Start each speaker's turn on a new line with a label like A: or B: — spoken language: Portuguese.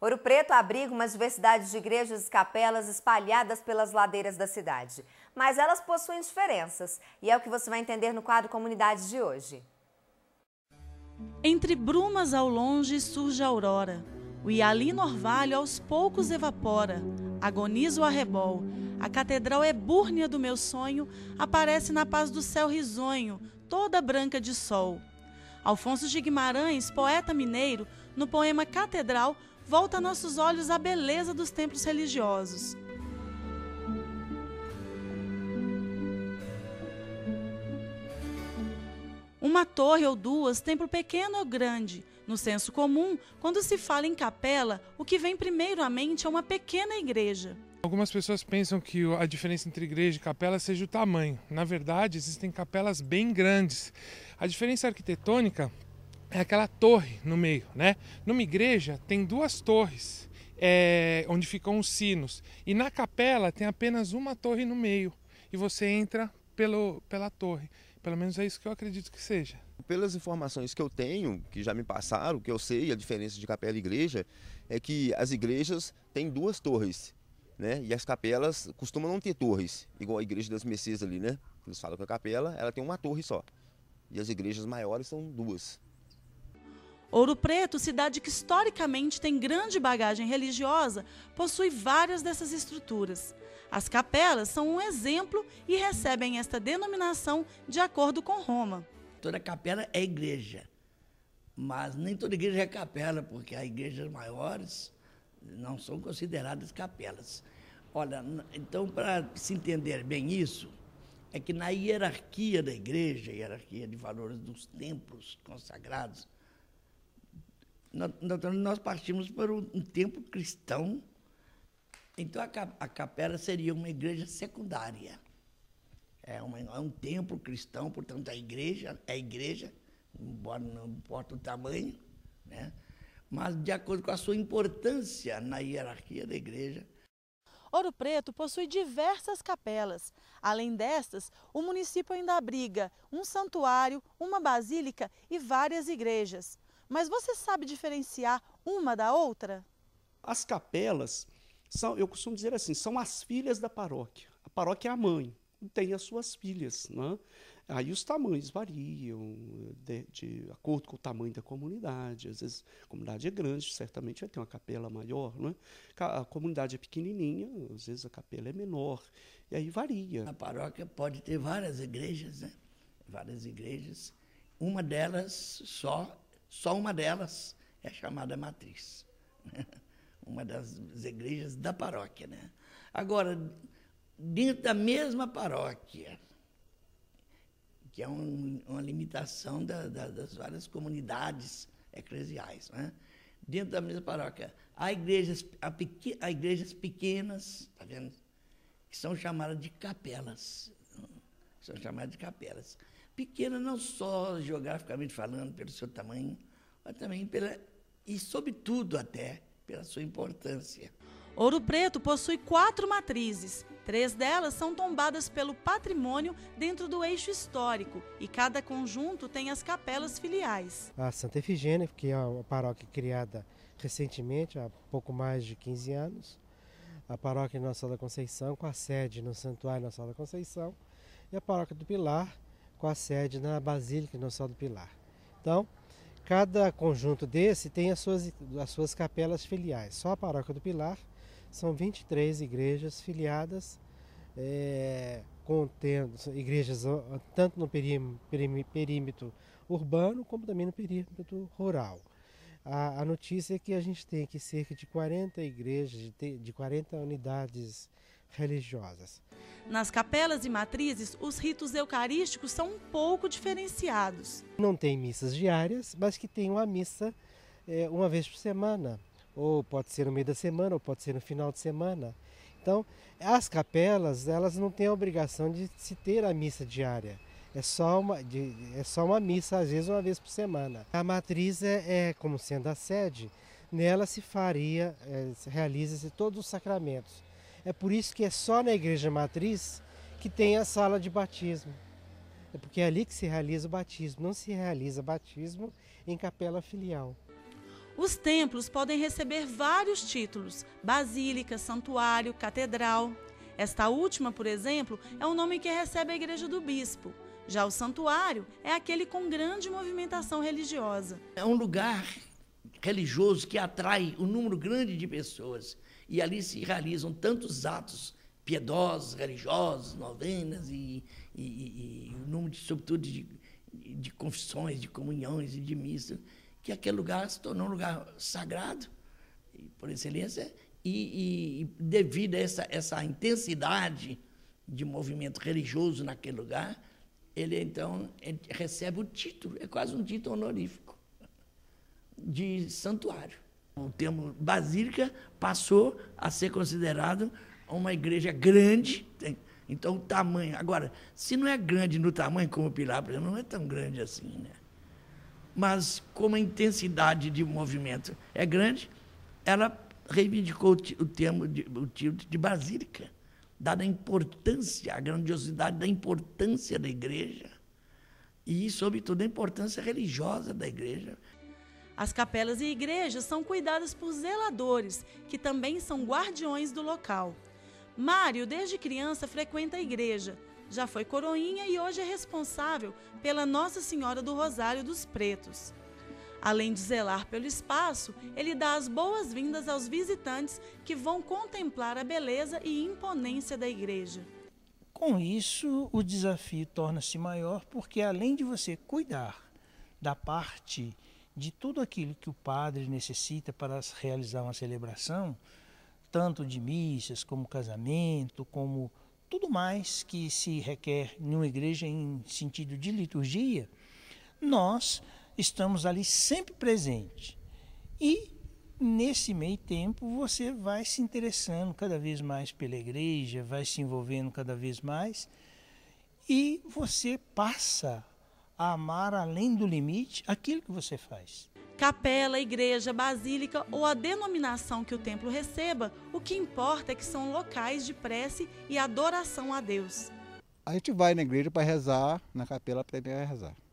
A: Ouro Preto abriga uma diversidade de igrejas e capelas espalhadas pelas ladeiras da cidade. Mas elas possuem diferenças, e é o que você vai entender no quadro Comunidades de hoje. Entre brumas ao longe surge a aurora. O hialino orvalho aos poucos evapora. Agonizo a rebol. A catedral ebúrnea é do meu sonho aparece na paz do céu risonho, toda branca de sol. Alfonso de Guimarães, poeta mineiro, no poema Catedral, volta a nossos olhos a beleza dos templos religiosos. Uma torre ou duas, templo pequeno ou grande. No senso comum, quando se fala em capela, o que vem primeiro à mente é uma pequena igreja.
B: Algumas pessoas pensam que a diferença entre igreja e capela seja o tamanho. Na verdade, existem capelas bem grandes a diferença arquitetônica é aquela torre no meio, né? Numa igreja tem duas torres é, onde ficam os sinos e na capela tem apenas uma torre no meio e você entra pelo, pela torre. Pelo menos é isso que eu acredito que seja.
C: Pelas informações que eu tenho, que já me passaram, que eu sei a diferença de capela e igreja, é que as igrejas têm duas torres, né? E as capelas costumam não ter torres, igual a igreja das Messias ali, né? Eles falam que a capela, ela tem uma torre só e as igrejas maiores são duas.
A: Ouro Preto, cidade que historicamente tem grande bagagem religiosa, possui várias dessas estruturas. As capelas são um exemplo e recebem esta denominação de acordo com Roma.
B: Toda capela é igreja, mas nem toda igreja é capela, porque as igrejas maiores não são consideradas capelas. Olha, então, para se entender bem isso, é que na hierarquia da igreja, hierarquia de valores dos templos consagrados, nós partimos para um templo cristão. Então a capela seria uma igreja secundária. É, uma, é um templo cristão, portanto a igreja é a igreja, embora não importa o tamanho, né? mas de acordo com a sua importância na hierarquia da igreja,
A: Ouro Preto possui diversas capelas. Além destas, o município ainda abriga um santuário, uma basílica e várias igrejas. Mas você sabe diferenciar uma da outra?
B: As capelas são, eu costumo dizer assim, são as filhas da paróquia. A paróquia é a mãe, tem as suas filhas. Né? Aí os tamanhos variam, de, de, acordo com o tamanho da comunidade. Às vezes, a comunidade é grande, certamente vai ter uma capela maior. Né? A comunidade é pequenininha, às vezes a capela é menor. E aí varia. A paróquia pode ter várias igrejas, né? várias igrejas. Uma delas, só, só uma delas, é chamada matriz. uma das igrejas da paróquia. Né? Agora dentro da mesma paróquia, que é um, uma limitação da, da, das várias comunidades eclesiais, né? dentro da mesma paróquia. Há igrejas, há, pequ, há igrejas pequenas, tá vendo? que são chamadas de capelas. São chamadas de capelas. pequenas, não só geograficamente falando, pelo seu tamanho, mas também pela, e sobretudo até,
A: pela sua importância. Ouro Preto possui quatro matrizes. Três delas são tombadas pelo patrimônio dentro do eixo histórico e cada conjunto tem as capelas filiais.
C: A Santa Efigênia, que é uma paróquia criada recentemente, há pouco mais de 15 anos. A paróquia Nossa Senhora da Conceição, com a sede no Santuário Nossa Senhora da Conceição. E a paróquia do Pilar, com a sede na Basílica Nossa Senhora do Pilar. Então, cada conjunto desse tem as suas, as suas capelas filiais. Só a paróquia do Pilar são 23 igrejas filiadas, é, contendo igrejas tanto no perímetro urbano como também no perímetro rural. A, a, notícia é que a gente tem aqui cerca de 40 igrejas, de, de 40 unidades religiosas.
A: Nas capelas e matrizes, os ritos eucarísticos são um pouco diferenciados.
C: Não tem missas diárias, mas que tem uma missa é, uma vez por semana, ou pode ser no meio da semana, ou pode ser no final de semana. Então, as capelas, elas não têm a obrigação de se ter a missa diária. É só uma, de, é só uma missa, às vezes uma vez por semana. A matriz é, é como sendo a sede, nela se faria, é, realiza-se todos os sacramentos. É por isso que é só na igreja matriz que tem a sala de batismo. É porque é ali que se realiza o batismo, não se realiza batismo em capela filial.
A: Os templos podem receber vários títulos: basílica, santuário, catedral. Esta última, por exemplo, é o nome que recebe a igreja do bispo. Já o santuário é aquele com grande movimentação religiosa. É um lugar
B: religioso que atrai um número grande de pessoas e ali se realizam tantos atos piedosos, religiosos, novenas e, e, e, e um número, de, sobretudo, de, de confissões, de comunhões e de missas que aquele lugar se tornou um lugar sagrado, por excelência, e, e, devido a essa, essa intensidade de movimento religioso naquele lugar, ele então ele recebe o título, é quase um título honorífico, de santuário. O termo basílica passou a ser considerado uma igreja grande, então o tamanho. Agora, se não é grande no tamanho como o Pilar, por exemplo, não é tão grande assim, né? mas como a intensidade de movimento é grande, ela reivindicou o termo, de, o título de basílica, dada a importância, a grandiosidade da importância da igreja e, sobretudo,
A: a importância
B: religiosa da igreja.
A: As capelas e igrejas são cuidadas por zeladores, que também são guardiões do local. Mário, desde criança, frequenta a igreja já foi coroinha e hoje é responsável pela Nossa Senhora do Rosário dos Pretos. Além de zelar pelo espaço, ele dá as boas-vindas aos visitantes que vão contemplar a beleza e imponência da igreja.
C: Com isso, o desafio torna-se maior porque, além de você cuidar da parte de tudo aquilo que o padre necessita para realizar uma celebração, tanto de missas, como casamento, como tudo mais que se requer numa igreja em sentido de liturgia, nós estamos ali sempre presente. E nesse meio tempo você vai se interessando cada vez mais pela igreja, vai se envolvendo cada vez mais e você passa a amar além do limite aquilo que você faz.
A: Capela, igreja, basílica ou a denominação que o templo receba, o que importa é que são locais de prece e adoração a Deus. A gente vai na igreja para rezar, na capela para rezar.